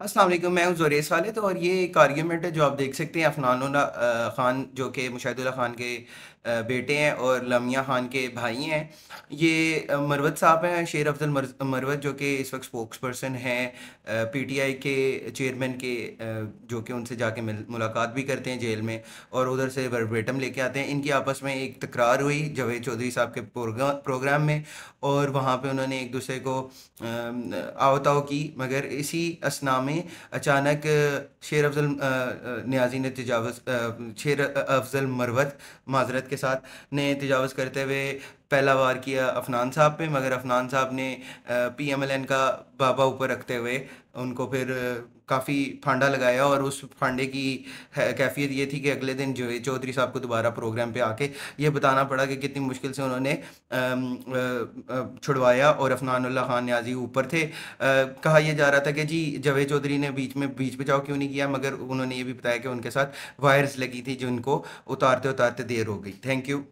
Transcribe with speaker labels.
Speaker 1: असलम मैं हूं जोरेस वाले तो और ये एक आर्ग्यूमेंट है जो आप देख सकते हैं अफनान ख़ान जो कि मुशाहिदुल्ला ख़ान के बेटे हैं और लमिया ख़ान के भाई हैं ये मरवत साहब हैं शेर अफजल मरवत जो कि इस वक्त स्पोक्स पर्सन हैं पी टी आई के चेयरमैन के जो कि उनसे जाके मुलाकात भी करते हैं जेल में और उधर से वर्बेटम लेके आते हैं इनकी आपस में एक तकरार हुई जवेद चौधरी साहब के प्रोग्राम में और वहाँ पर उन्होंने एक दूसरे को आवताव की मगर इसी असनाम में अचानक शेर अफजल न्याजी ने तजावज़ शेर अफजल मरवत माजरत के साथ ने तजावज़ करते हुए पहला वार किया अफनान साहब पे मगर अफनान साहब ने पी एम एल एन का बाबा ऊपर रखते हुए उनको फिर काफ़ी फांडा लगाया और उस फांडे की कैफियत ये थी कि अगले दिन जो चौधरी साहब को दोबारा प्रोग्राम पे आके ये बताना पड़ा कि कितनी मुश्किल से उन्होंने छुड़वाया और अफनानुल्ला खान न्याजी ऊपर थे कहा यह जा रहा था कि जी जवेद चौधरी ने बीच में बीच बचाव क्यों नहीं किया मगर उन्होंने ये भी बताया कि उनके साथ वायरस लगी थी जिनको उतारते उतारते देर हो गई थैंक यू